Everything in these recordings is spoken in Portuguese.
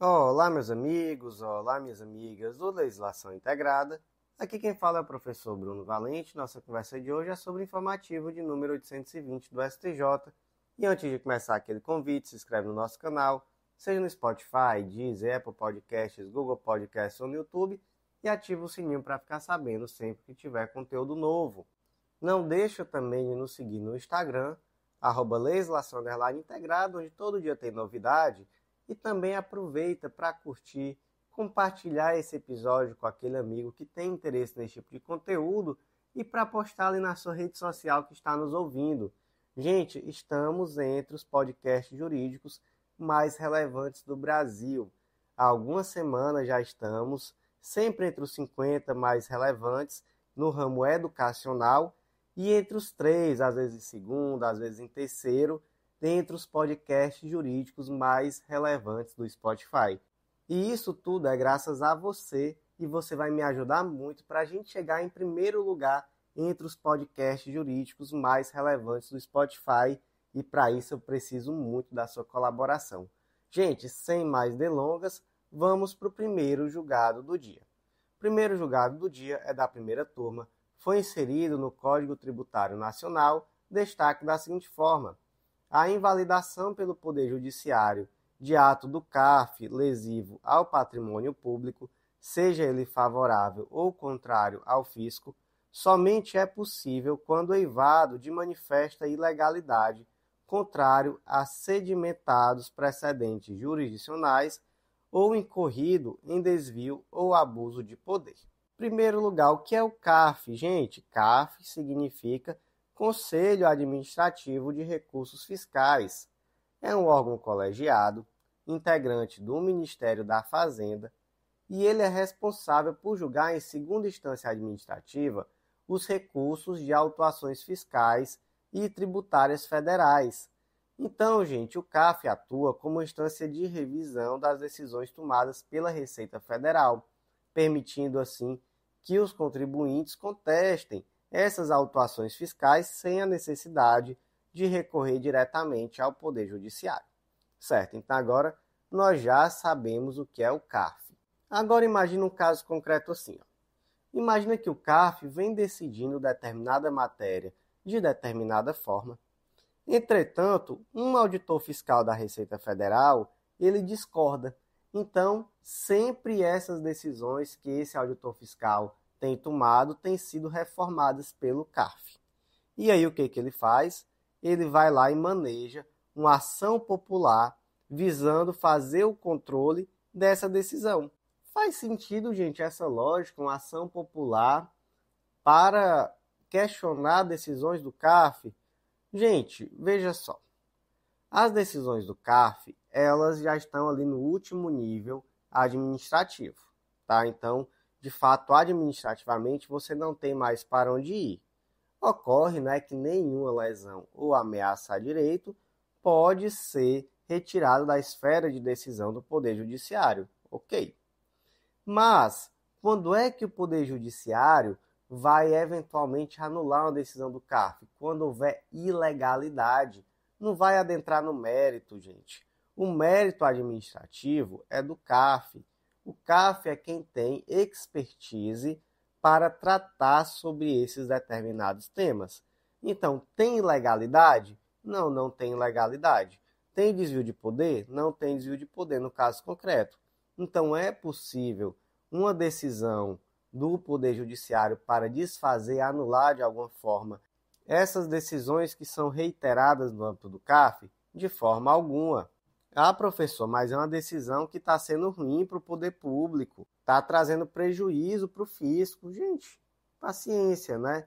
Olá, meus amigos, olá, minhas amigas do Legislação Integrada. Aqui quem fala é o professor Bruno Valente. Nossa conversa de hoje é sobre o informativo de número 820 do STJ. E antes de começar aquele convite, se inscreve no nosso canal, seja no Spotify, Deezer, Apple Podcasts, Google Podcasts ou no YouTube, e ativa o sininho para ficar sabendo sempre que tiver conteúdo novo. Não deixa também de nos seguir no Instagram, arroba legislação onde todo dia tem novidade – e também aproveita para curtir, compartilhar esse episódio com aquele amigo que tem interesse nesse tipo de conteúdo e para postar ali na sua rede social que está nos ouvindo. Gente, estamos entre os podcasts jurídicos mais relevantes do Brasil. Há algumas semanas já estamos, sempre entre os 50 mais relevantes no ramo educacional e entre os três, às vezes em segundo, às vezes em terceiro, dentre os podcasts jurídicos mais relevantes do Spotify. E isso tudo é graças a você e você vai me ajudar muito para a gente chegar em primeiro lugar entre os podcasts jurídicos mais relevantes do Spotify e para isso eu preciso muito da sua colaboração. Gente, sem mais delongas, vamos para o primeiro julgado do dia. O primeiro julgado do dia é da primeira turma, foi inserido no Código Tributário Nacional, destaque da seguinte forma: a invalidação pelo Poder Judiciário de ato do CAF lesivo ao patrimônio público, seja ele favorável ou contrário ao fisco, somente é possível quando eivado de manifesta ilegalidade, contrário a sedimentados precedentes jurisdicionais ou incorrido em desvio ou abuso de poder. Primeiro lugar, o que é o CAF? Gente, CAF significa Conselho Administrativo de Recursos Fiscais. É um órgão colegiado, integrante do Ministério da Fazenda, e ele é responsável por julgar em segunda instância administrativa os recursos de autuações fiscais e tributárias federais. Então, gente, o CAF atua como instância de revisão das decisões tomadas pela Receita Federal, permitindo assim que os contribuintes contestem essas autuações fiscais sem a necessidade de recorrer diretamente ao Poder Judiciário. Certo, então agora nós já sabemos o que é o CARF. Agora imagine um caso concreto assim. Ó. Imagina que o CARF vem decidindo determinada matéria de determinada forma. Entretanto, um auditor fiscal da Receita Federal, ele discorda. Então, sempre essas decisões que esse auditor fiscal tem tomado têm sido reformadas pelo CARF. E aí o que, que ele faz? Ele vai lá e maneja uma ação popular visando fazer o controle dessa decisão. Faz sentido, gente, essa lógica, uma ação popular para questionar decisões do CARF? Gente, veja só. As decisões do CARF, elas já estão ali no último nível administrativo, tá? Então, de fato administrativamente você não tem mais para onde ir. Ocorre né, que nenhuma lesão ou ameaça a direito pode ser retirada da esfera de decisão do Poder Judiciário. Ok. Mas quando é que o Poder Judiciário vai eventualmente anular uma decisão do CARF? Quando houver ilegalidade. Não vai adentrar no mérito, gente. O mérito administrativo é do CAF. O CAF é quem tem expertise para tratar sobre esses determinados temas. Então, tem ilegalidade? Não, não tem ilegalidade. Tem desvio de poder? Não tem desvio de poder no caso concreto. Então, é possível uma decisão do Poder Judiciário para desfazer, anular de alguma forma essas decisões que são reiteradas no âmbito do CAF? De forma alguma. Ah, professor, mas é uma decisão que está sendo ruim para o poder público, está trazendo prejuízo para o fisco. Gente, paciência, né?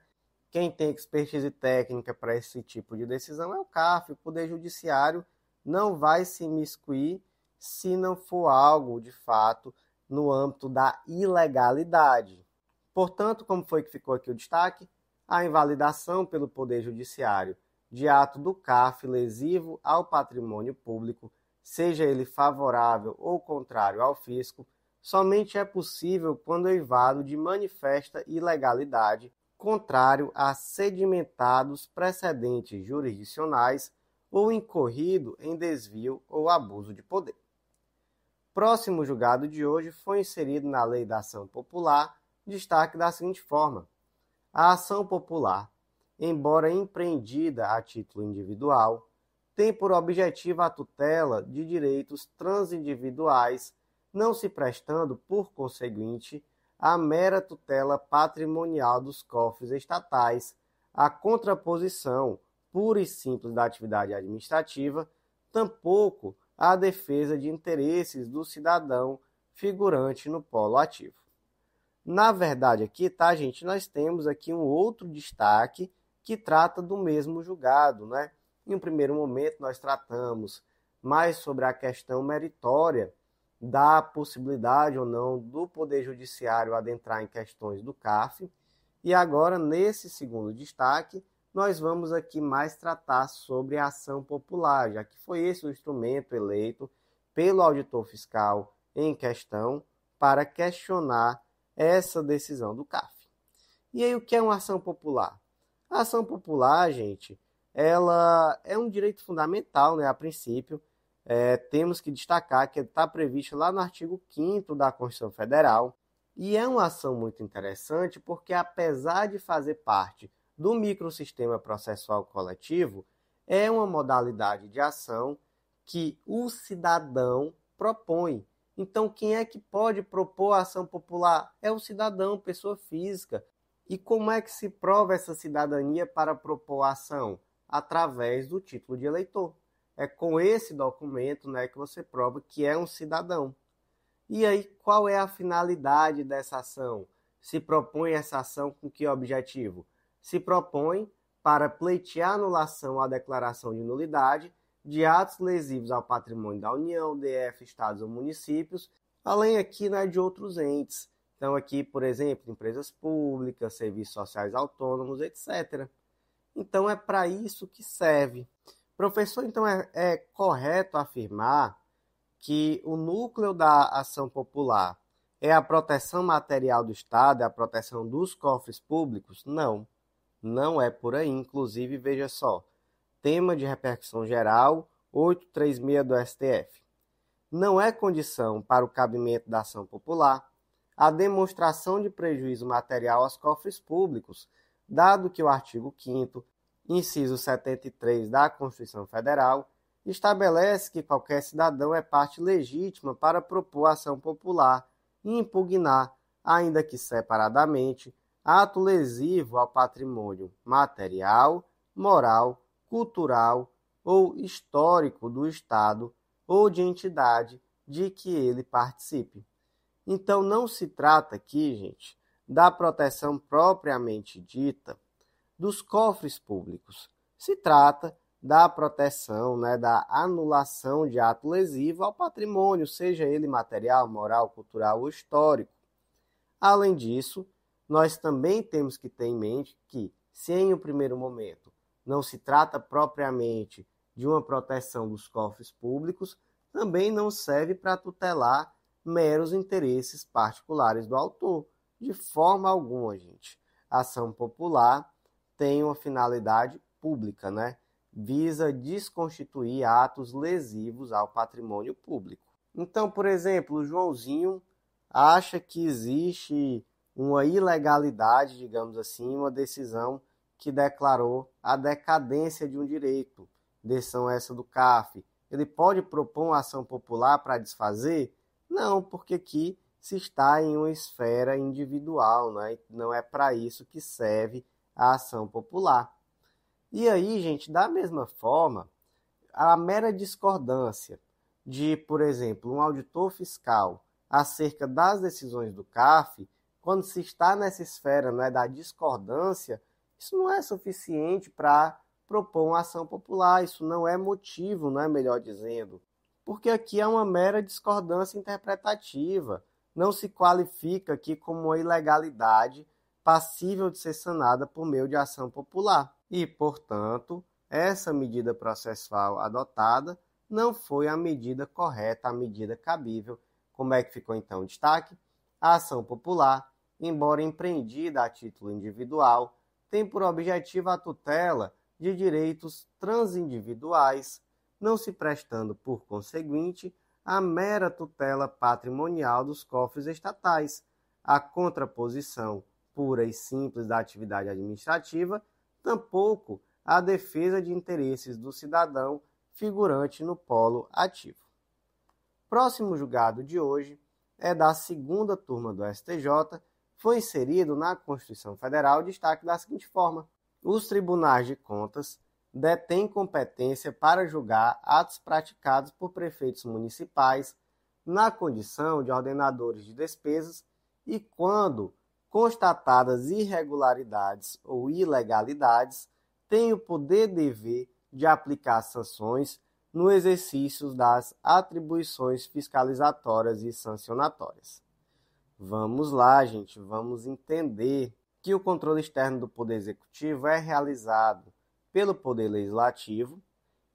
Quem tem expertise técnica para esse tipo de decisão é o CAF, o Poder Judiciário não vai se miscuir se não for algo de fato no âmbito da ilegalidade. Portanto, como foi que ficou aqui o destaque? A invalidação pelo Poder Judiciário de ato do CAF lesivo ao patrimônio público seja ele favorável ou contrário ao fisco, somente é possível quando eivado de manifesta ilegalidade, contrário a sedimentados precedentes jurisdicionais ou incorrido em desvio ou abuso de poder. Próximo julgado de hoje foi inserido na Lei da Ação Popular, destaque da seguinte forma: a ação popular, embora empreendida a título individual, tem por objetivo a tutela de direitos transindividuais, não se prestando, por conseguinte, à mera tutela patrimonial dos cofres estatais, a contraposição pura e simples da atividade administrativa, tampouco à defesa de interesses do cidadão figurante no polo ativo. Na verdade, aqui, tá, gente, nós temos aqui um outro destaque que trata do mesmo julgado, né? Em um primeiro momento, nós tratamos mais sobre a questão meritória da possibilidade ou não do Poder Judiciário adentrar em questões do CAF. E agora, nesse segundo destaque, nós vamos aqui mais tratar sobre a ação popular, já que foi esse o instrumento eleito pelo auditor fiscal em questão para questionar essa decisão do CAF. E aí, o que é uma ação popular? A ação popular, gente, ela é um direito fundamental, né, a princípio. É, temos que destacar que está previsto lá no artigo 5 da Constituição Federal. E é uma ação muito interessante porque, apesar de fazer parte do microsistema processual coletivo, é uma modalidade de ação que o cidadão propõe. Então, quem é que pode propor a ação popular? É o cidadão, pessoa física. E como é que se prova essa cidadania para propor a ação? através do título de eleitor. É com esse documento né, que você prova que é um cidadão. E aí, qual é a finalidade dessa ação? Se propõe essa ação com que objetivo? Se propõe para pleitear anulação à declaração de nulidade de atos lesivos ao patrimônio da União, DF, estados ou municípios, além aqui né, de outros entes. Então, aqui, por exemplo, empresas públicas, serviços sociais autônomos, etc. Então é para isso que serve. Professor, então é, é correto afirmar que o núcleo da ação popular é a proteção material do Estado, é a proteção dos cofres públicos? Não, não é por aí. Inclusive, veja só, tema de repercussão geral 836 do STF. Não é condição para o cabimento da ação popular a demonstração de prejuízo material aos cofres públicos, dado que o artigo 5 inciso 73 da Constituição Federal, estabelece que qualquer cidadão é parte legítima para propor ação popular e impugnar, ainda que separadamente, ato lesivo ao patrimônio material, moral, cultural ou histórico do Estado ou de entidade de que ele participe. Então, não se trata aqui, gente, da proteção propriamente dita dos cofres públicos. Se trata da proteção, né, da anulação de ato lesivo ao patrimônio, seja ele material, moral, cultural ou histórico. Além disso, nós também temos que ter em mente que, se em um primeiro momento não se trata propriamente de uma proteção dos cofres públicos, também não serve para tutelar meros interesses particulares do autor. De forma alguma, gente. ação popular tem uma finalidade pública, né? Visa desconstituir atos lesivos ao patrimônio público. Então, por exemplo, o Joãozinho acha que existe uma ilegalidade, digamos assim, uma decisão que declarou a decadência de um direito, decisão essa do CAF. Ele pode propor uma ação popular para desfazer? Não, porque aqui se está em uma esfera individual, né? não é para isso que serve a ação popular. E aí, gente, da mesma forma, a mera discordância de, por exemplo, um auditor fiscal acerca das decisões do CAF, quando se está nessa esfera né, da discordância, isso não é suficiente para propor uma ação popular, isso não é motivo, não é melhor dizendo, porque aqui é uma mera discordância interpretativa não se qualifica aqui como uma ilegalidade passível de ser sanada por meio de ação popular. E, portanto, essa medida processual adotada não foi a medida correta, a medida cabível. Como é que ficou então o destaque? A ação popular, embora empreendida a título individual, tem por objetivo a tutela de direitos transindividuais, não se prestando, por conseguinte, a mera tutela patrimonial dos cofres estatais, a contraposição pura e simples da atividade administrativa, tampouco a defesa de interesses do cidadão figurante no polo ativo. Próximo julgado de hoje é da segunda turma do STJ, foi inserido na Constituição Federal destaque da seguinte forma: os tribunais de contas detém competência para julgar atos praticados por prefeitos municipais na condição de ordenadores de despesas e quando constatadas irregularidades ou ilegalidades, tem o poder dever de aplicar sanções no exercício das atribuições fiscalizatórias e sancionatórias. Vamos lá, gente, vamos entender que o controle externo do poder executivo é realizado pelo Poder Legislativo,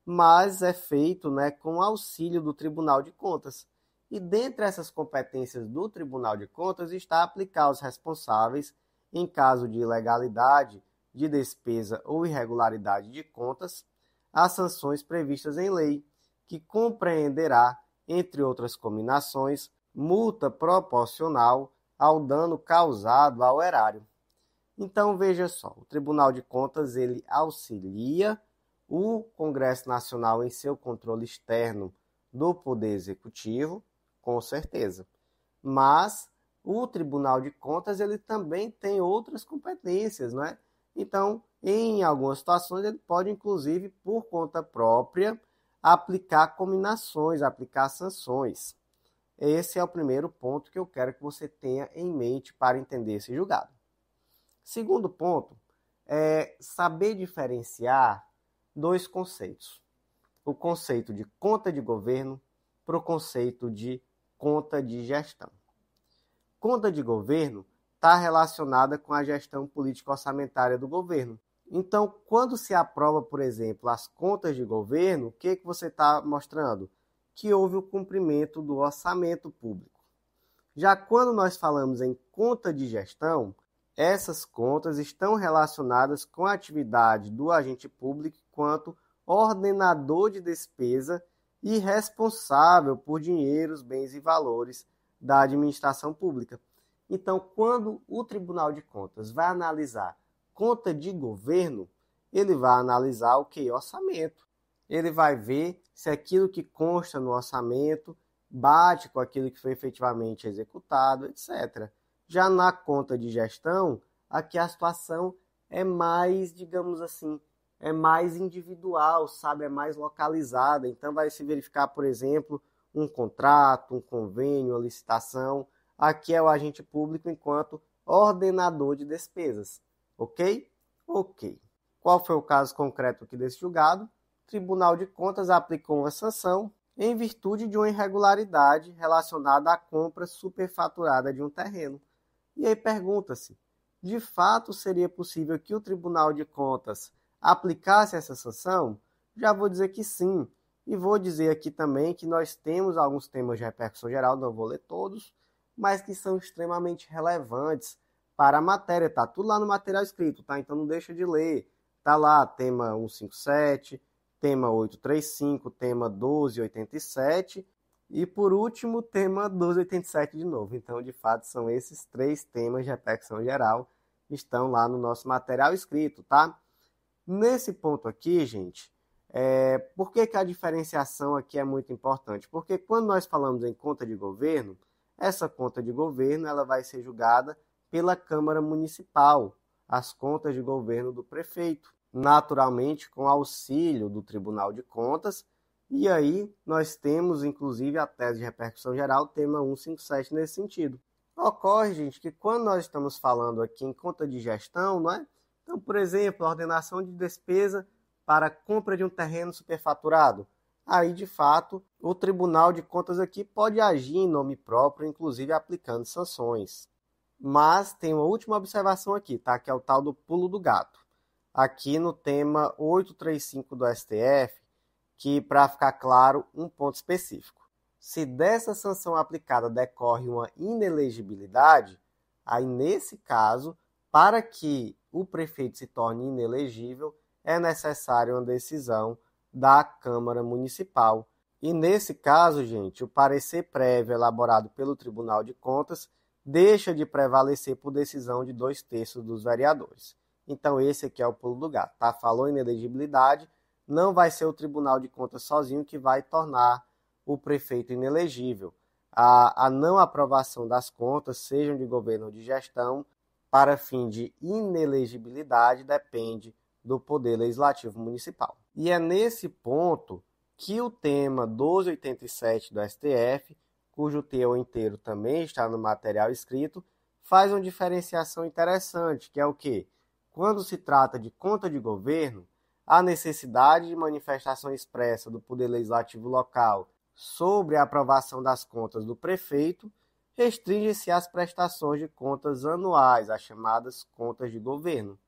mas é feito né, com auxílio do Tribunal de Contas. E dentre essas competências do Tribunal de Contas está aplicar aos responsáveis, em caso de ilegalidade, de despesa ou irregularidade de contas, as sanções previstas em lei, que compreenderá, entre outras combinações, multa proporcional ao dano causado ao erário. Então veja só, o Tribunal de Contas ele auxilia o Congresso Nacional em seu controle externo do poder executivo, com certeza. Mas o Tribunal de Contas ele também tem outras competências, não é? Então, em algumas situações ele pode inclusive por conta própria aplicar combinações, aplicar sanções. Esse é o primeiro ponto que eu quero que você tenha em mente para entender esse julgado. Segundo ponto é saber diferenciar dois conceitos: o conceito de conta de governo para o conceito de conta de gestão. Conta de governo está relacionada com a gestão político-orçamentária do governo. Então, quando se aprova, por exemplo, as contas de governo, o que, que você está mostrando? Que houve o cumprimento do orçamento público. Já quando nós falamos em conta de gestão, essas contas estão relacionadas com a atividade do agente público quanto ordenador de despesa e responsável por dinheiros, bens e valores da administração pública. Então, quando o Tribunal de Contas vai analisar conta de governo, ele vai analisar o que? Orçamento. Ele vai ver se aquilo que consta no orçamento bate com aquilo que foi efetivamente executado, etc. Já na conta de gestão, aqui a situação é mais, digamos assim, é mais individual, sabe? É mais localizada. Então, vai se verificar, por exemplo, um contrato, um convênio, uma licitação. Aqui é o agente público enquanto ordenador de despesas. Ok? Ok. Qual foi o caso concreto aqui desse julgado? O Tribunal de Contas aplicou uma sanção em virtude de uma irregularidade relacionada à compra superfaturada de um terreno. E aí pergunta-se: de fato seria possível que o Tribunal de Contas aplicasse essa sanção? Já vou dizer que sim. E vou dizer aqui também que nós temos alguns temas de repercussão geral, não vou ler todos, mas que são extremamente relevantes para a matéria. Tá tudo lá no material escrito, tá? Então não deixa de ler. Tá lá tema 157, tema 835, tema 1287 e por último, o tema 1287 de novo. Então, de fato, são esses três temas de repercussão geral que estão lá no nosso material escrito, tá? Nesse ponto aqui, gente, é... por que, que a diferenciação aqui é muito importante? Porque quando nós falamos em conta de governo, essa conta de governo ela vai ser julgada pela Câmara Municipal, as contas de governo do prefeito, naturalmente com auxílio do Tribunal de Contas e aí nós temos, inclusive, a tese de repercussão geral, tema 157, nesse sentido. Ocorre, gente, que quando nós estamos falando aqui em conta de gestão, não é? Então, por exemplo, a ordenação de despesa para compra de um terreno superfaturado. Aí, de fato, o Tribunal de Contas aqui pode agir em nome próprio, inclusive aplicando sanções. Mas tem uma última observação aqui, tá? Que é o tal do pulo do gato. Aqui no tema 835 do STF, que, para ficar claro, um ponto específico. Se dessa sanção aplicada decorre uma inelegibilidade, aí nesse caso, para que o prefeito se torne inelegível, é necessária uma decisão da Câmara Municipal. E nesse caso, gente, o parecer prévio elaborado pelo Tribunal de Contas deixa de prevalecer por decisão de dois terços dos vereadores. Então, esse aqui é o pulo do gato, tá? Falou em inelegibilidade, não vai ser o Tribunal de Contas sozinho que vai tornar o prefeito inelegível. A, a não aprovação das contas, sejam de governo ou de gestão, para fim de inelegibilidade, depende do Poder Legislativo Municipal. E é nesse ponto que o tema 1287 do STF, cujo teu inteiro também está no material escrito, faz uma diferenciação interessante, que é o que? Quando se trata de conta de governo, a necessidade de manifestação expressa do Poder Legislativo local sobre a aprovação das contas do prefeito restringe-se às prestações de contas anuais, as chamadas contas de governo.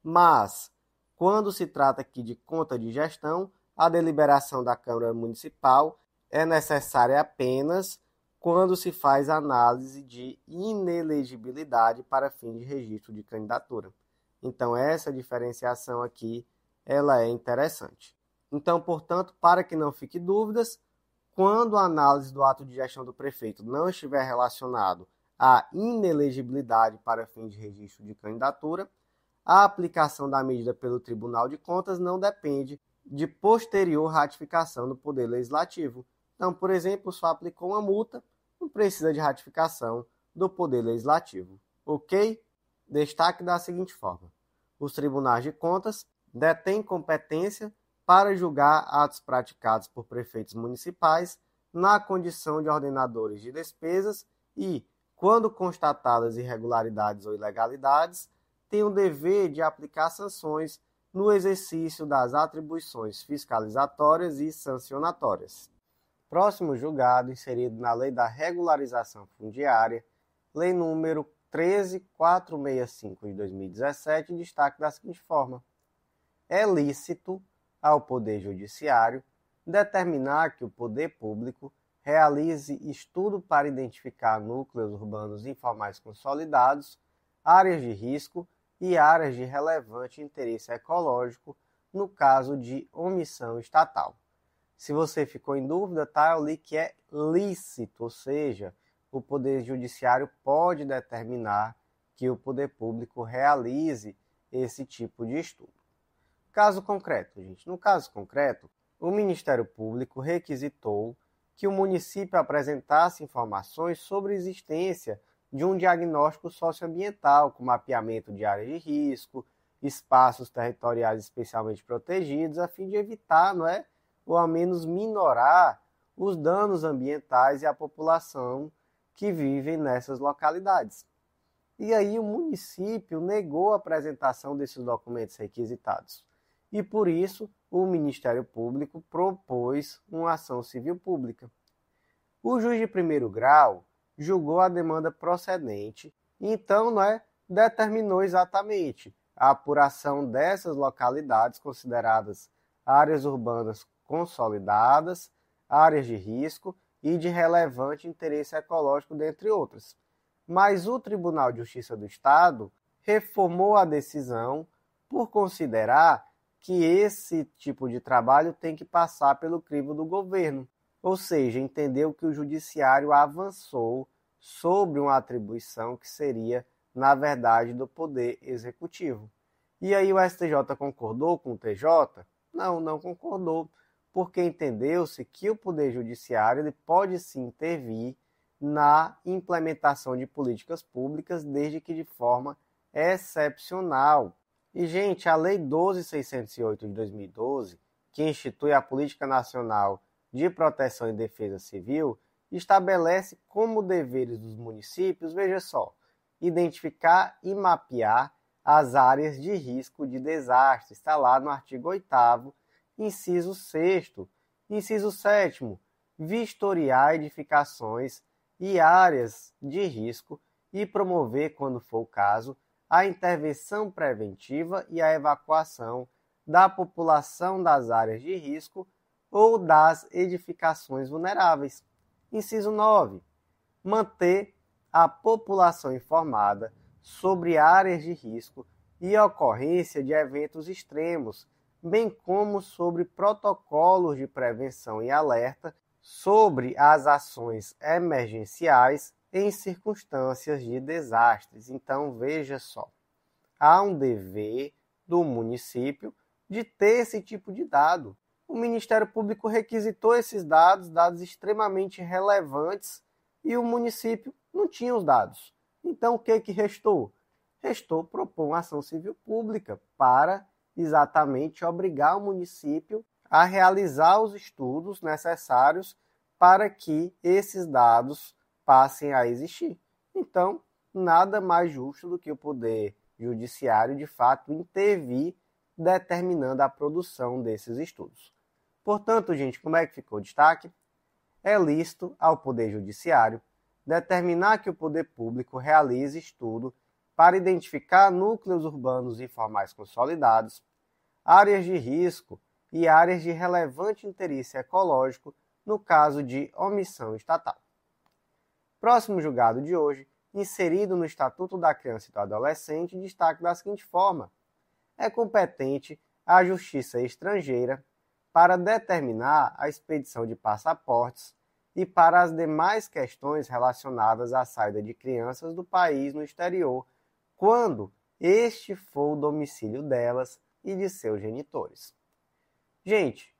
Mas, quando se trata aqui de conta de gestão, a deliberação da Câmara Municipal é necessária apenas quando se faz análise de inelegibilidade para fim de registro de candidatura. Então, essa diferenciação aqui ela é interessante. Então, portanto, para que não fique dúvidas, quando a análise do ato de gestão do prefeito não estiver relacionado à inelegibilidade para fim de registro de candidatura, a aplicação da medida pelo Tribunal de Contas não depende de posterior ratificação do Poder Legislativo. Então, por exemplo, só aplicou uma multa, não precisa de ratificação do Poder Legislativo. Ok? Destaque da seguinte forma: os tribunais de contas detém competência para julgar atos praticados por prefeitos municipais na condição de ordenadores de despesas e, quando constatadas irregularidades ou ilegalidades, tem o dever de aplicar sanções no exercício das atribuições fiscalizatórias e sancionatórias. Próximo julgado, inserido na Lei da Regularização Fundiária, Lei número 13465 de 2017, destaque da seguinte forma: é lícito ao Poder Judiciário determinar que o poder público realize estudo para identificar núcleos urbanos informais consolidados, áreas de risco e áreas de relevante interesse ecológico no caso de omissão estatal. Se você ficou em dúvida, tá? Eu li que é lícito, ou seja, o Poder Judiciário pode determinar que o poder público realize esse tipo de estudo. Caso concreto, gente. No caso concreto, o Ministério Público requisitou que o município apresentasse informações sobre a existência de um diagnóstico socioambiental, com mapeamento de áreas de risco, espaços territoriais especialmente protegidos, a fim de evitar, não é, ou ao menos minorar os danos ambientais e a população que vivem nessas localidades. E aí o município negou a apresentação desses documentos requisitados e por isso o Ministério Público propôs uma ação civil pública. O juiz de primeiro grau julgou a demanda procedente, então né, determinou exatamente a apuração dessas localidades consideradas áreas urbanas consolidadas, áreas de risco e de relevante interesse ecológico, dentre outras. Mas o Tribunal de Justiça do Estado reformou a decisão por considerar que esse tipo de trabalho tem que passar pelo crivo do governo. Ou seja, entendeu que o judiciário avançou sobre uma atribuição que seria, na verdade, do poder executivo. E aí o STJ concordou com o TJ? Não, não concordou, porque entendeu-se que o poder judiciário ele pode se intervir na implementação de políticas públicas, desde que de forma excepcional, e, gente, a Lei 12.608 de 2012, que institui a Política Nacional de Proteção e Defesa Civil, estabelece como deveres dos municípios, veja só, identificar e mapear as áreas de risco de desastre. Está lá no artigo 8 inciso 6 Inciso 7 vistoriar edificações e áreas de risco e promover, quando for o caso, a intervenção preventiva e a evacuação da população das áreas de risco ou das edificações vulneráveis. Inciso 9. Manter a população informada sobre áreas de risco e ocorrência de eventos extremos, bem como sobre protocolos de prevenção e alerta sobre as ações emergenciais em circunstâncias de desastres. Então, veja só: há um dever do município de ter esse tipo de dado. O Ministério Público requisitou esses dados, dados extremamente relevantes, e o município não tinha os dados. Então, o que, que restou? Restou propor uma ação civil pública para exatamente obrigar o município a realizar os estudos necessários para que esses dados passem a existir. Então, nada mais justo do que o poder judiciário, de fato, intervir determinando a produção desses estudos. Portanto, gente, como é que ficou o destaque? É lícito ao Poder Judiciário determinar que o poder público realize estudo para identificar núcleos urbanos informais consolidados, áreas de risco e áreas de relevante interesse ecológico no caso de omissão estatal. Próximo julgado de hoje, inserido no Estatuto da Criança e do Adolescente, destaca da seguinte forma: é competente a Justiça Estrangeira para determinar a expedição de passaportes e para as demais questões relacionadas à saída de crianças do país no exterior, quando este for o domicílio delas e de seus genitores. Gente,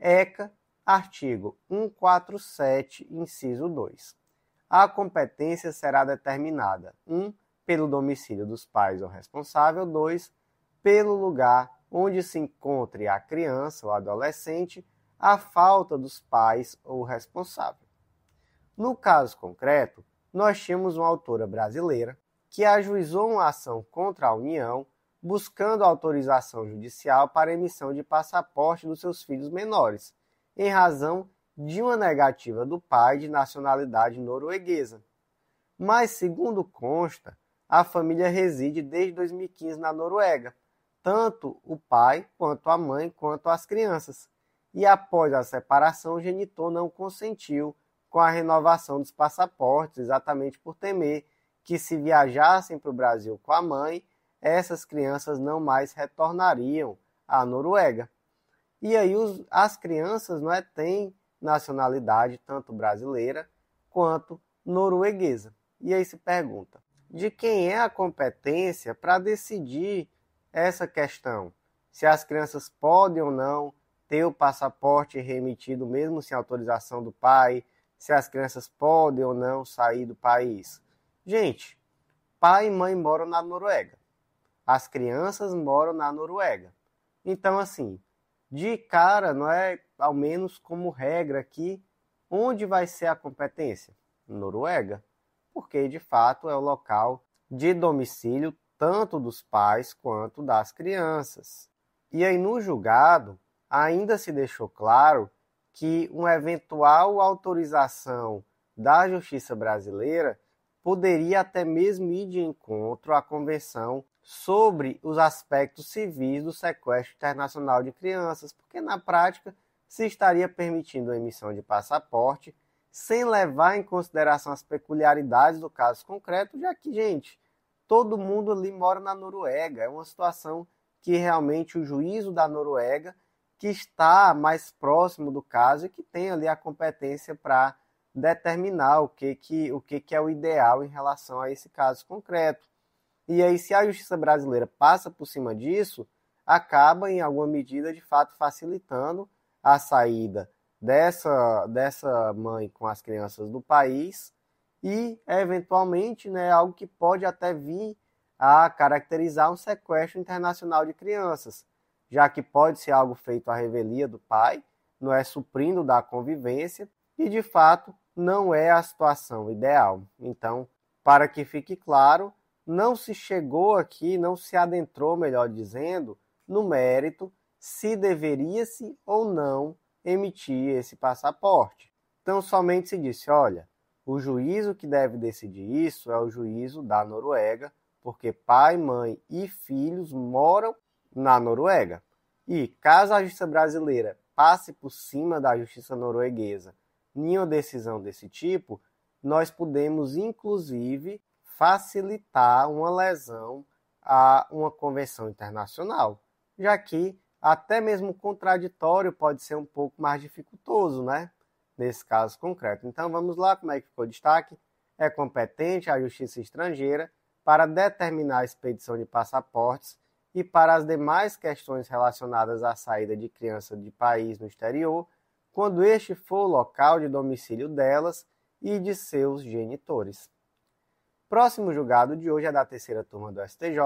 ECA, artigo 147, inciso 2 a competência será determinada: 1. Um, pelo domicílio dos pais ou responsável, 2. pelo lugar onde se encontre a criança ou adolescente, a falta dos pais ou responsável. No caso concreto, nós tínhamos uma autora brasileira que ajuizou uma ação contra a União buscando autorização judicial para emissão de passaporte dos seus filhos menores, em razão de uma negativa do pai de nacionalidade norueguesa. Mas, segundo consta, a família reside desde 2015 na Noruega, tanto o pai quanto a mãe quanto as crianças. E após a separação, o genitor não consentiu com a renovação dos passaportes, exatamente por temer que se viajassem para o Brasil com a mãe, essas crianças não mais retornariam à Noruega. E aí os, as crianças não é, têm nacionalidade tanto brasileira quanto norueguesa. E aí se pergunta: de quem é a competência para decidir essa questão? Se as crianças podem ou não ter o passaporte remitido, mesmo sem autorização do pai, se as crianças podem ou não sair do país. Gente, pai e mãe moram na Noruega. As crianças moram na Noruega. Então, assim, de cara, não é ao menos como regra aqui, onde vai ser a competência? Noruega, porque de fato é o local de domicílio tanto dos pais quanto das crianças. E aí no julgado ainda se deixou claro que uma eventual autorização da justiça brasileira poderia até mesmo ir de encontro à convenção sobre os aspectos civis do sequestro internacional de crianças, porque na prática se estaria permitindo a emissão de passaporte sem levar em consideração as peculiaridades do caso concreto, já que, gente, todo mundo ali mora na Noruega, é uma situação que realmente o juízo da Noruega que está mais próximo do caso e que tem ali a competência para determinar o que que, o que que é o ideal em relação a esse caso concreto. E aí, se a justiça brasileira passa por cima disso, acaba, em alguma medida, de fato, facilitando a saída dessa, dessa mãe com as crianças do país e, eventualmente, né, algo que pode até vir a caracterizar um sequestro internacional de crianças, já que pode ser algo feito à revelia do pai, não é suprindo da convivência e, de fato, não é a situação ideal. Então, para que fique claro, não se chegou aqui, não se adentrou, melhor dizendo, no mérito se deveria-se ou não emitir esse passaporte. Então, somente se disse: olha, o juízo que deve decidir isso é o juízo da Noruega, porque pai, mãe e filhos moram na Noruega. E caso a justiça brasileira passe por cima da justiça norueguesa nenhuma decisão desse tipo, nós podemos inclusive facilitar uma lesão a uma convenção internacional, já que até mesmo contraditório pode ser um pouco mais dificultoso, né? Nesse caso concreto. Então vamos lá, como é que ficou o destaque? É competente a justiça estrangeira para determinar a expedição de passaportes e para as demais questões relacionadas à saída de criança de país no exterior, quando este for o local de domicílio delas e de seus genitores próximo julgado de hoje é da terceira turma do STJ,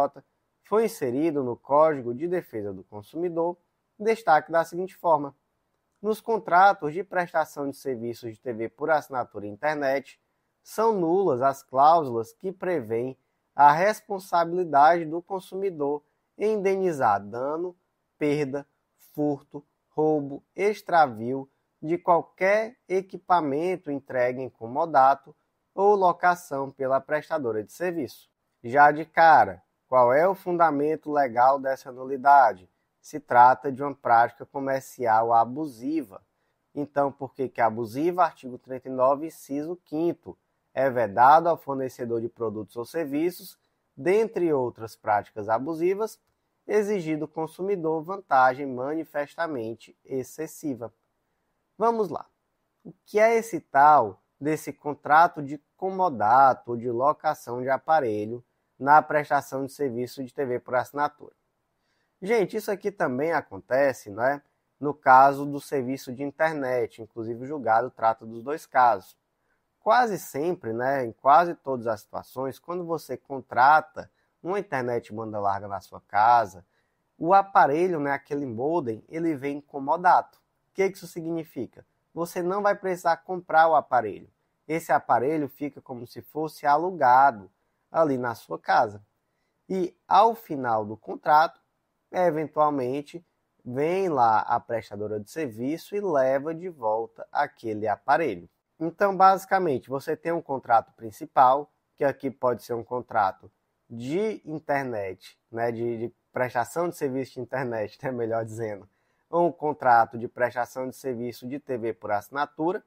foi inserido no Código de Defesa do Consumidor destaque da seguinte forma: nos contratos de prestação de serviços de TV por assinatura e internet, são nulas as cláusulas que prevêem a responsabilidade do consumidor em indenizar dano, perda, furto, roubo, extravio de qualquer equipamento entregue em comodato ou locação pela prestadora de serviço. Já de cara, qual é o fundamento legal dessa nulidade? Se trata de uma prática comercial abusiva. Então, por que que é abusiva? Artigo 39, inciso 5 É vedado ao fornecedor de produtos ou serviços, dentre outras práticas abusivas, exigir do consumidor vantagem manifestamente excessiva. Vamos lá. O que é esse tal desse contrato de comodato de locação de aparelho na prestação de serviço de TV por assinatura. Gente, isso aqui também acontece, né? No caso do serviço de internet, inclusive o julgado trata dos dois casos. Quase sempre, né, em quase todas as situações, quando você contrata uma internet banda larga na sua casa, o aparelho, né, aquele modem, ele vem comodato. O que isso significa? você não vai precisar comprar o aparelho. Esse aparelho fica como se fosse alugado ali na sua casa. E ao final do contrato, eventualmente vem lá a prestadora de serviço e leva de volta aquele aparelho. Então, basicamente, você tem um contrato principal, que aqui pode ser um contrato de internet, né, de, de prestação de serviço de internet, né, melhor dizendo, um contrato de prestação de serviço de TV por assinatura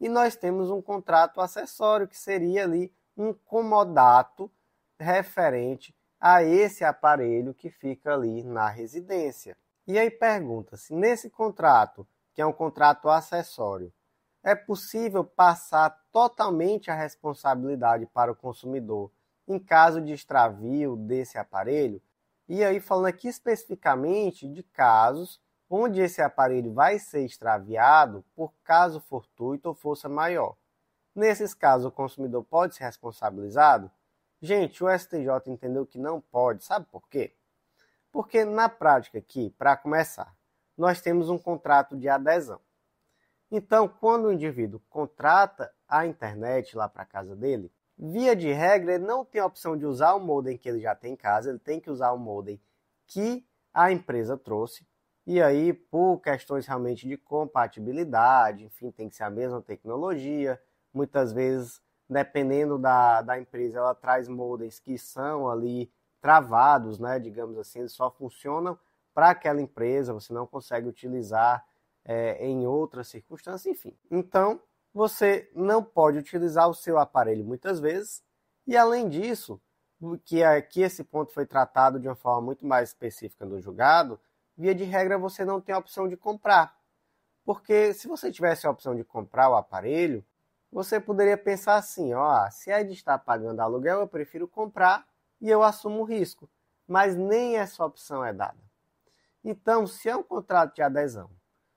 e nós temos um contrato acessório que seria ali um comodato referente a esse aparelho que fica ali na residência. E aí pergunta-se, nesse contrato, que é um contrato acessório, é possível passar totalmente a responsabilidade para o consumidor em caso de extravio desse aparelho? E aí falando aqui especificamente de casos onde esse aparelho vai ser extraviado por caso fortuito ou força maior. Nesses casos, o consumidor pode ser responsabilizado? Gente, o STJ entendeu que não pode, sabe por quê? Porque na prática aqui, para começar, nós temos um contrato de adesão. Então, quando o indivíduo contrata a internet lá para casa dele, via de regra, ele não tem a opção de usar o modem que ele já tem em casa, ele tem que usar o modem que a empresa trouxe e aí, por questões realmente de compatibilidade, enfim, tem que ser a mesma tecnologia. Muitas vezes, dependendo da, da empresa, ela traz modems que são ali travados, né? Digamos assim, eles só funcionam para aquela empresa, você não consegue utilizar é, em outras circunstâncias, enfim. Então, você não pode utilizar o seu aparelho muitas vezes. E além disso, que aqui é, esse ponto foi tratado de uma forma muito mais específica no julgado, via de regra você não tem a opção de comprar. Porque se você tivesse a opção de comprar o aparelho, você poderia pensar assim, ó, se a Ed está pagando aluguel, eu prefiro comprar e eu assumo o risco. Mas nem essa opção é dada. Então, se é um contrato de adesão,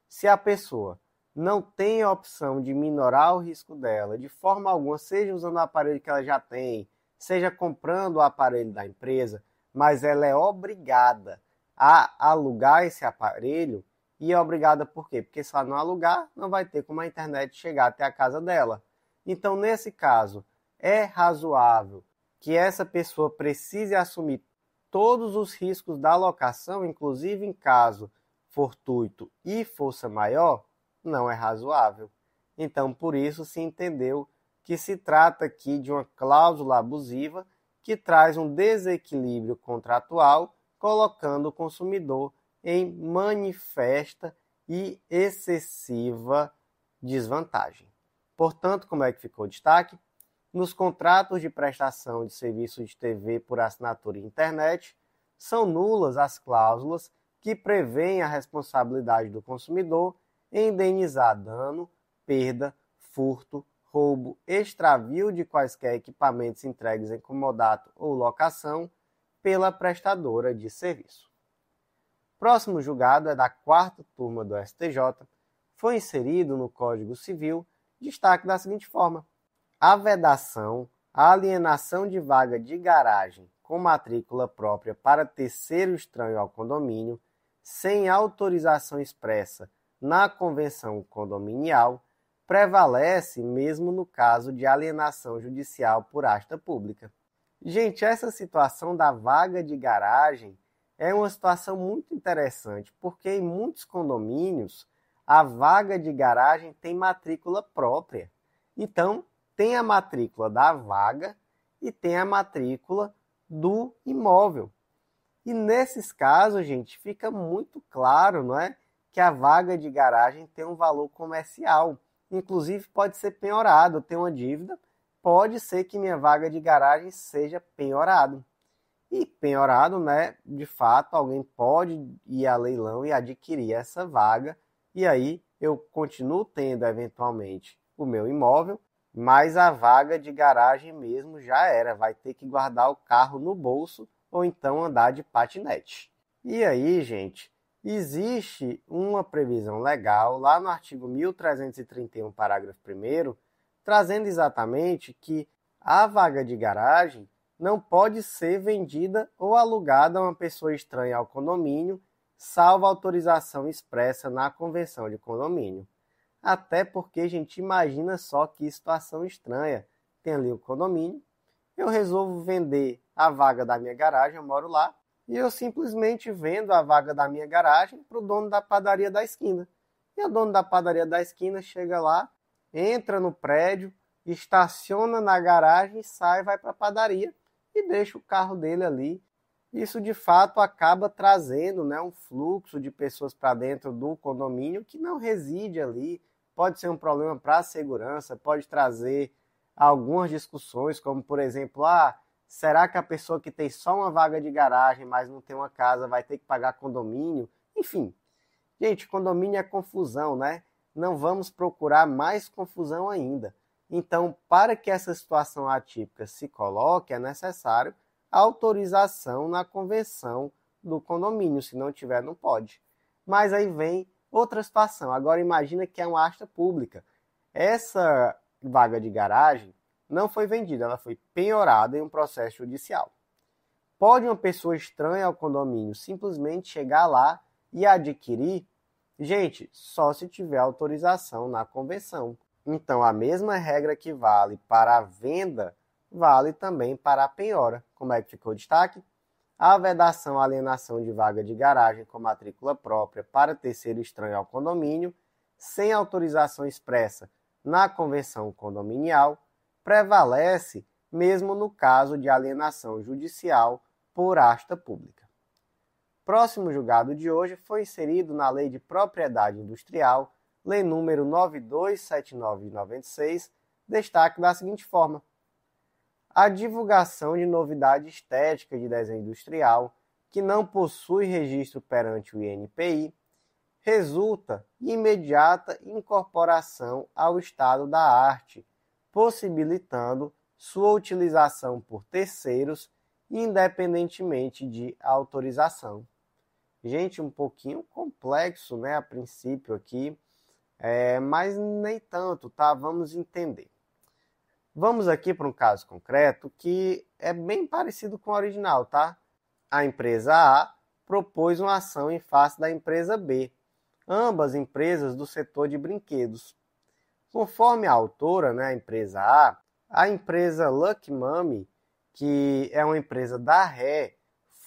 se a pessoa não tem a opção de minorar o risco dela de forma alguma, seja usando o aparelho que ela já tem, seja comprando o aparelho da empresa, mas ela é obrigada a alugar esse aparelho e é obrigada por quê? Porque se ela não alugar, não vai ter como a internet chegar até a casa dela. Então, nesse caso, é razoável que essa pessoa precise assumir todos os riscos da locação, inclusive em caso fortuito e força maior, não é razoável. Então, por isso se entendeu que se trata aqui de uma cláusula abusiva que traz um desequilíbrio contratual colocando o consumidor em manifesta e excessiva desvantagem. Portanto, como é que ficou o destaque? Nos contratos de prestação de serviço de TV por assinatura e internet, são nulas as cláusulas que prevêem a responsabilidade do consumidor em indenizar dano, perda, furto, roubo, extravio de quaisquer equipamentos entregues em comodato ou locação pela prestadora de serviço. Próximo julgado é da quarta turma do STJ, foi inserido no Código Civil destaque da seguinte forma: a vedação, a alienação de vaga de garagem com matrícula própria para terceiro estranho ao condomínio, sem autorização expressa na convenção condominial, prevalece mesmo no caso de alienação judicial por asta pública. Gente, essa situação da vaga de garagem é uma situação muito interessante, porque em muitos condomínios a vaga de garagem tem matrícula própria. Então, tem a matrícula da vaga e tem a matrícula do imóvel. E nesses casos, gente, fica muito claro, não é, que a vaga de garagem tem um valor comercial, inclusive pode ser penhorado, tem uma dívida pode ser que minha vaga de garagem seja penhorada. E penhorado, né? De fato, alguém pode ir a leilão e adquirir essa vaga, e aí eu continuo tendo eventualmente o meu imóvel, mas a vaga de garagem mesmo já era, vai ter que guardar o carro no bolso ou então andar de patinete. E aí, gente, existe uma previsão legal lá no artigo 1331, parágrafo 1 trazendo exatamente que a vaga de garagem não pode ser vendida ou alugada a uma pessoa estranha ao condomínio, salvo autorização expressa na convenção de condomínio. Até porque a gente imagina só que situação estranha. Tem ali o condomínio, eu resolvo vender a vaga da minha garagem, eu moro lá, e eu simplesmente vendo a vaga da minha garagem para o dono da padaria da esquina. E o dono da padaria da esquina chega lá, entra no prédio, estaciona na garagem, sai, vai para a padaria e deixa o carro dele ali. Isso de fato acaba trazendo né, um fluxo de pessoas para dentro do condomínio que não reside ali. Pode ser um problema para a segurança, pode trazer algumas discussões, como por exemplo, ah, será que a pessoa que tem só uma vaga de garagem, mas não tem uma casa, vai ter que pagar condomínio? Enfim, gente, condomínio é confusão, né? não vamos procurar mais confusão ainda. Então, para que essa situação atípica se coloque, é necessário autorização na convenção do condomínio. Se não tiver, não pode. Mas aí vem outra situação. Agora imagina que é uma asta pública. Essa vaga de garagem não foi vendida, ela foi penhorada em um processo judicial. Pode uma pessoa estranha ao condomínio simplesmente chegar lá e adquirir Gente, só se tiver autorização na convenção. Então, a mesma regra que vale para a venda vale também para a penhora. Como é que ficou o destaque? A vedação à alienação de vaga de garagem com matrícula própria para terceiro estranho ao condomínio, sem autorização expressa na convenção condominial, prevalece mesmo no caso de alienação judicial por asta pública. Próximo julgado de hoje foi inserido na Lei de Propriedade Industrial, Lei número 927996, destaque da seguinte forma: a divulgação de novidade estética de desenho industrial que não possui registro perante o INPI resulta imediata incorporação ao estado da arte, possibilitando sua utilização por terceiros, independentemente de autorização gente, um pouquinho complexo, né, a princípio aqui, é, mas nem tanto, tá? Vamos entender. Vamos aqui para um caso concreto que é bem parecido com o original, tá? A empresa A propôs uma ação em face da empresa B, ambas empresas do setor de brinquedos. Conforme a autora, né, a empresa A, a empresa Lucky Mummy, que é uma empresa da Ré,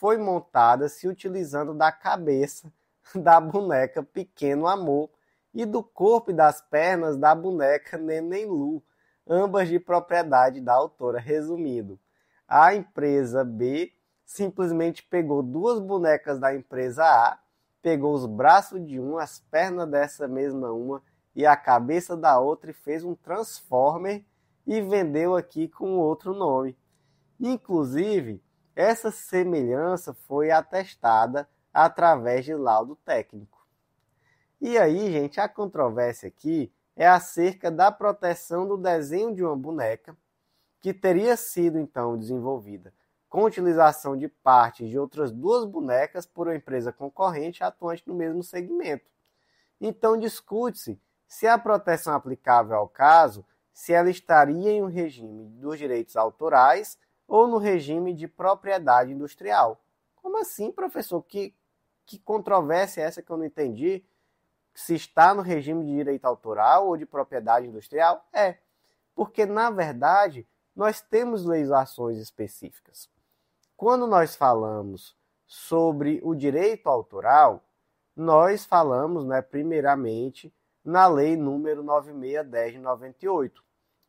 foi montada se utilizando da cabeça da boneca Pequeno Amor e do corpo e das pernas da boneca Neném Lu, ambas de propriedade da autora. Resumindo, a empresa B simplesmente pegou duas bonecas da empresa A, pegou os braços de uma, as pernas dessa mesma uma e a cabeça da outra e fez um Transformer e vendeu aqui com outro nome. Inclusive, essa semelhança foi atestada através de laudo técnico. E aí, gente, a controvérsia aqui é acerca da proteção do desenho de uma boneca que teria sido então desenvolvida com utilização de partes de outras duas bonecas por uma empresa concorrente atuante no mesmo segmento. Então discute-se se a proteção aplicável ao caso, se ela estaria em um regime dos direitos autorais ou no regime de propriedade industrial. Como assim, professor? Que, que controvérsia é essa que eu não entendi? Se está no regime de direito autoral ou de propriedade industrial? É, porque na verdade nós temos legislações específicas. Quando nós falamos sobre o direito autoral, nós falamos, né, primeiramente, na lei número 9610 de 98.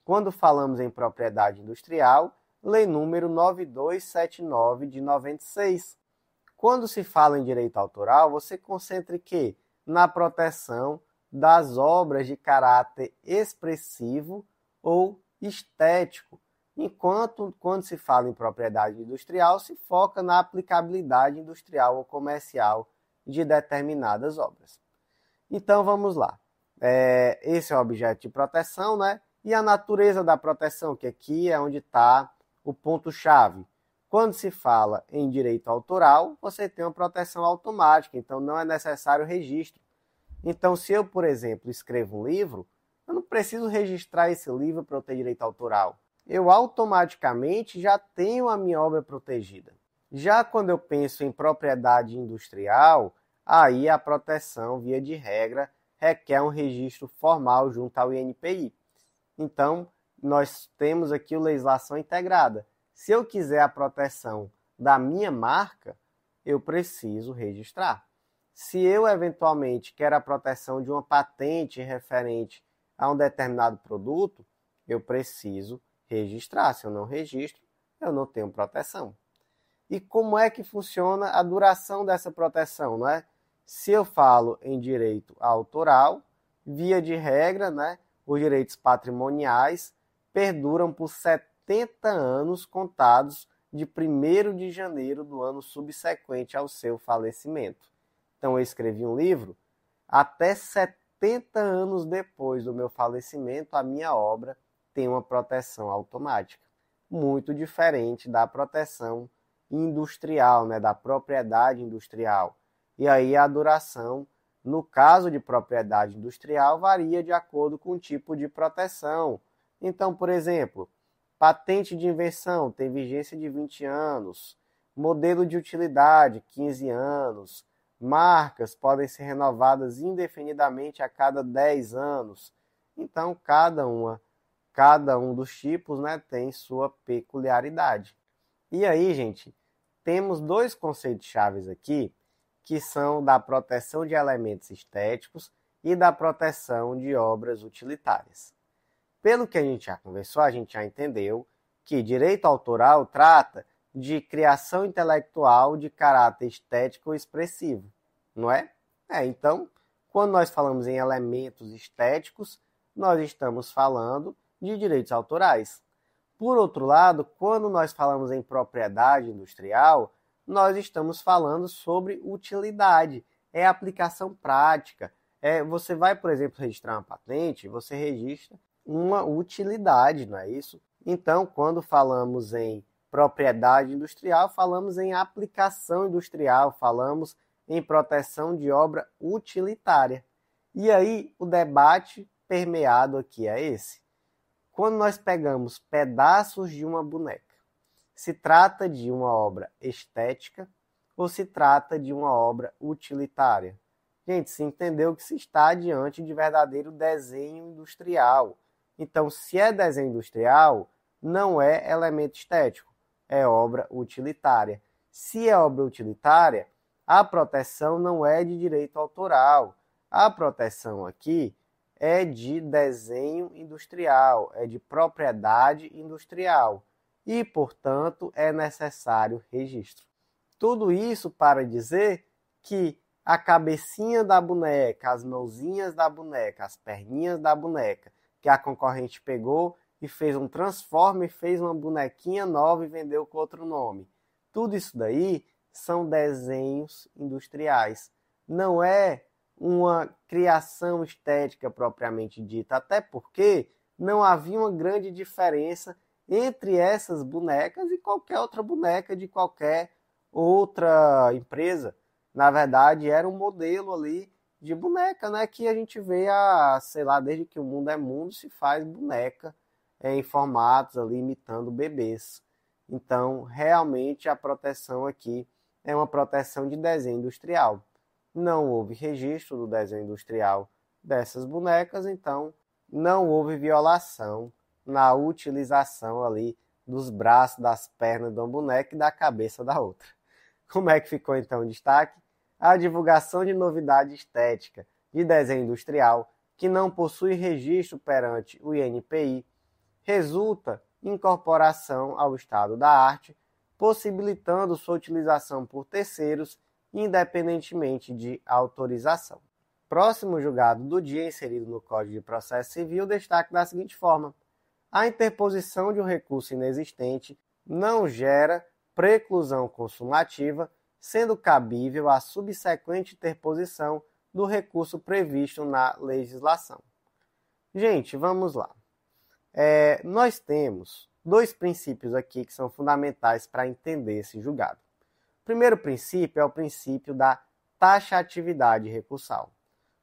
Quando falamos em propriedade industrial, Lei número 9279 de 96. Quando se fala em direito autoral, você concentre que na proteção das obras de caráter expressivo ou estético, enquanto quando se fala em propriedade industrial, se foca na aplicabilidade industrial ou comercial de determinadas obras. Então vamos lá. É, esse é o objeto de proteção, né? E a natureza da proteção, que aqui é onde está o ponto-chave. Quando se fala em direito autoral, você tem uma proteção automática, então não é necessário registro. Então, se eu, por exemplo, escrevo um livro, eu não preciso registrar esse livro para eu ter direito autoral. Eu automaticamente já tenho a minha obra protegida. Já quando eu penso em propriedade industrial, aí a proteção, via de regra, requer um registro formal junto ao INPI. Então, nós temos aqui o legislação integrada. Se eu quiser a proteção da minha marca, eu preciso registrar. Se eu eventualmente quero a proteção de uma patente referente a um determinado produto, eu preciso registrar. Se eu não registro, eu não tenho proteção. E como é que funciona a duração dessa proteção, né? Se eu falo em direito autoral, via de regra, né, os direitos patrimoniais perduram por 70 anos contados de 1 de janeiro do ano subsequente ao seu falecimento. Então, eu escrevi um livro. Até 70 anos depois do meu falecimento, a minha obra tem uma proteção automática, muito diferente da proteção industrial, né, da propriedade industrial. E aí a duração, no caso de propriedade industrial, varia de acordo com o tipo de proteção. Então, por exemplo, patente de invenção tem vigência de 20 anos, modelo de utilidade 15 anos, marcas podem ser renovadas indefinidamente a cada 10 anos. Então, cada uma, cada um dos tipos, né, tem sua peculiaridade. E aí, gente, temos dois conceitos chaves aqui, que são da proteção de elementos estéticos e da proteção de obras utilitárias. Pelo que a gente já conversou, a gente já entendeu que direito autoral trata de criação intelectual de caráter estético expressivo, não é? É, então, quando nós falamos em elementos estéticos, nós estamos falando de direitos autorais. Por outro lado, quando nós falamos em propriedade industrial, nós estamos falando sobre utilidade, é aplicação prática. É, você vai, por exemplo, registrar uma patente, você registra uma utilidade, não é isso? Então, quando falamos em propriedade industrial, falamos em aplicação industrial, falamos em proteção de obra utilitária. E aí o debate permeado aqui é esse. Quando nós pegamos pedaços de uma boneca, se trata de uma obra estética ou se trata de uma obra utilitária? Gente, se entendeu que se está diante de verdadeiro desenho industrial, então, se é desenho industrial, não é elemento estético, é obra utilitária. Se é obra utilitária, a proteção não é de direito autoral. A proteção aqui é de desenho industrial, é de propriedade industrial e, portanto, é necessário registro. Tudo isso para dizer que a cabecinha da boneca, as mãozinhas da boneca, as perninhas da boneca que a concorrente pegou e fez um transformer, fez uma bonequinha nova e vendeu com outro nome. Tudo isso daí são desenhos industriais. Não é uma criação estética propriamente dita, até porque não havia uma grande diferença entre essas bonecas e qualquer outra boneca de qualquer outra empresa. Na verdade, era um modelo ali de boneca, né? Que a gente vê a, sei lá, desde que o mundo é mundo, se faz boneca é, em formatos ali imitando bebês. Então, realmente a proteção aqui é uma proteção de desenho industrial. Não houve registro do desenho industrial dessas bonecas, então não houve violação na utilização ali dos braços, das pernas de uma boneca e da cabeça da outra. Como é que ficou então o destaque? a divulgação de novidade estética de desenho industrial que não possui registro perante o INPI, resulta incorporação ao estado da arte, possibilitando sua utilização por terceiros, independentemente de autorização. Próximo julgado do dia inserido no Código de Processo Civil, destaque da seguinte forma: a interposição de um recurso inexistente não gera preclusão consumativa sendo cabível a subsequente interposição do recurso previsto na legislação. Gente, vamos lá. É, nós temos dois princípios aqui que são fundamentais para entender esse julgado. O primeiro princípio é o princípio da taxatividade recursal.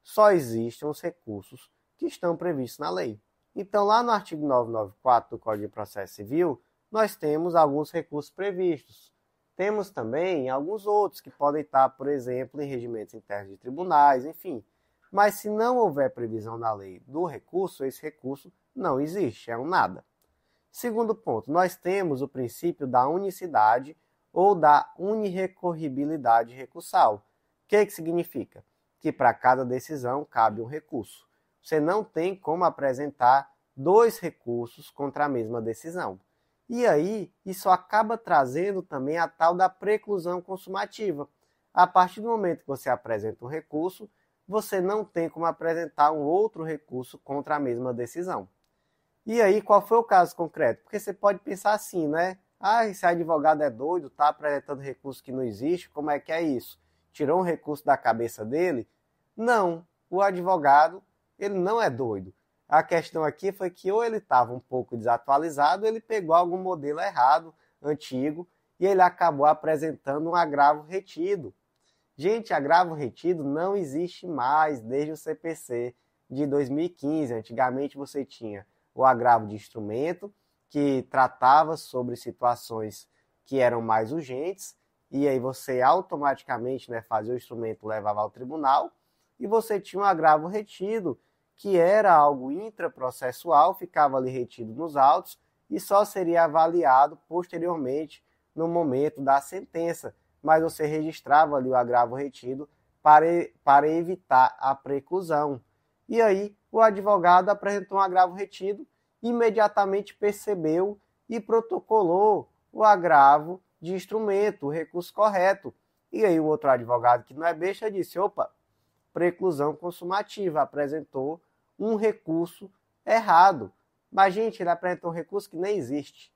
Só existem os recursos que estão previstos na lei. Então, lá no artigo 994 do Código de Processo Civil, nós temos alguns recursos previstos. Temos também alguns outros que podem estar, por exemplo, em regimentos internos de tribunais, enfim. Mas se não houver previsão na lei do recurso, esse recurso não existe, é um nada. Segundo ponto, nós temos o princípio da unicidade ou da unirrecorribilidade recursal. O que, é que significa? Que para cada decisão cabe um recurso. Você não tem como apresentar dois recursos contra a mesma decisão. E aí, isso acaba trazendo também a tal da preclusão consumativa. A partir do momento que você apresenta um recurso, você não tem como apresentar um outro recurso contra a mesma decisão. E aí, qual foi o caso concreto? Porque você pode pensar assim, né? Ah, esse advogado é doido, está apresentando recurso que não existe, como é que é isso? Tirou um recurso da cabeça dele? Não, o advogado, ele não é doido. A questão aqui foi que ou ele estava um pouco desatualizado, ou ele pegou algum modelo errado, antigo, e ele acabou apresentando um agravo retido. Gente, agravo retido não existe mais desde o CPC de 2015. Antigamente você tinha o agravo de instrumento, que tratava sobre situações que eram mais urgentes, e aí você automaticamente né, fazia o instrumento, levava ao tribunal, e você tinha um agravo retido, que era algo intraprocessual, ficava ali retido nos autos e só seria avaliado posteriormente no momento da sentença, mas você registrava ali o agravo retido para, para evitar a preclusão. E aí, o advogado apresentou um agravo retido, imediatamente percebeu e protocolou o agravo de instrumento, o recurso correto. E aí, o outro advogado que não é besta disse: opa, preclusão consumativa, apresentou um recurso errado. Mas, gente, ele apresentou um recurso que nem existe.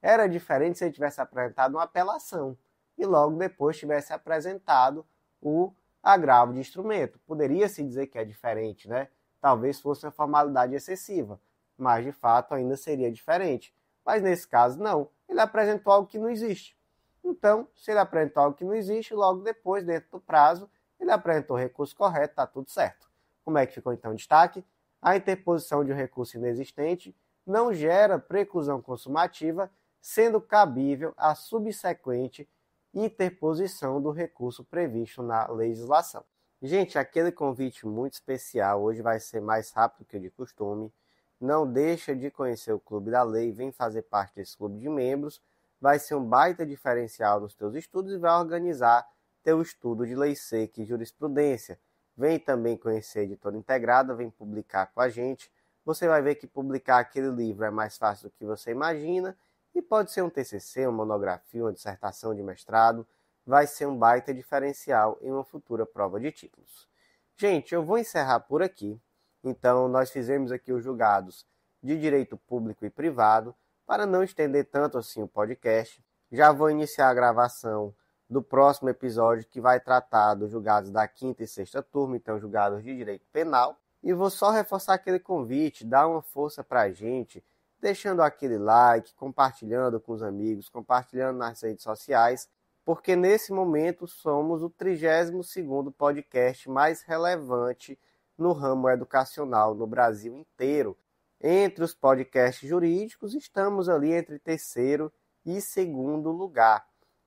Era diferente se ele tivesse apresentado uma apelação e logo depois tivesse apresentado o agravo de instrumento. Poderia se dizer que é diferente, né? Talvez fosse uma formalidade excessiva, mas de fato ainda seria diferente. Mas nesse caso, não. Ele apresentou algo que não existe. Então, se ele apresentou algo que não existe, logo depois, dentro do prazo, ele apresentou o recurso correto, está tudo certo. Como é que ficou então o destaque? A interposição de um recurso inexistente não gera preclusão consumativa, sendo cabível a subsequente interposição do recurso previsto na legislação. Gente, aquele convite muito especial hoje vai ser mais rápido que o de costume. Não deixa de conhecer o Clube da Lei, vem fazer parte desse clube de membros. Vai ser um baita diferencial nos teus estudos e vai organizar teu estudo de lei seca e jurisprudência. Vem também conhecer a editora integrada, vem publicar com a gente. Você vai ver que publicar aquele livro é mais fácil do que você imagina e pode ser um TCC, uma monografia, uma dissertação de mestrado. Vai ser um baita diferencial em uma futura prova de títulos. Gente, eu vou encerrar por aqui. Então, nós fizemos aqui os julgados de direito público e privado para não estender tanto assim o podcast. Já vou iniciar a gravação do próximo episódio que vai tratar dos julgados da quinta e sexta turma, então julgados de direito penal. E vou só reforçar aquele convite, dar uma força para a gente, deixando aquele like, compartilhando com os amigos, compartilhando nas redes sociais, porque nesse momento somos o 32º podcast mais relevante no ramo educacional no Brasil inteiro. Entre os podcasts jurídicos, estamos ali entre terceiro e segundo lugar.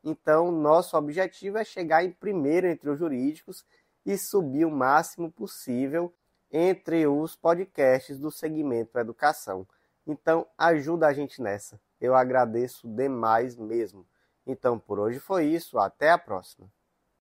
Então, nosso objetivo é chegar em primeiro entre os jurídicos e subir o máximo possível entre os podcasts do segmento educação. Então, ajuda a gente nessa. Eu agradeço demais mesmo. Então, por hoje foi isso. Até a próxima.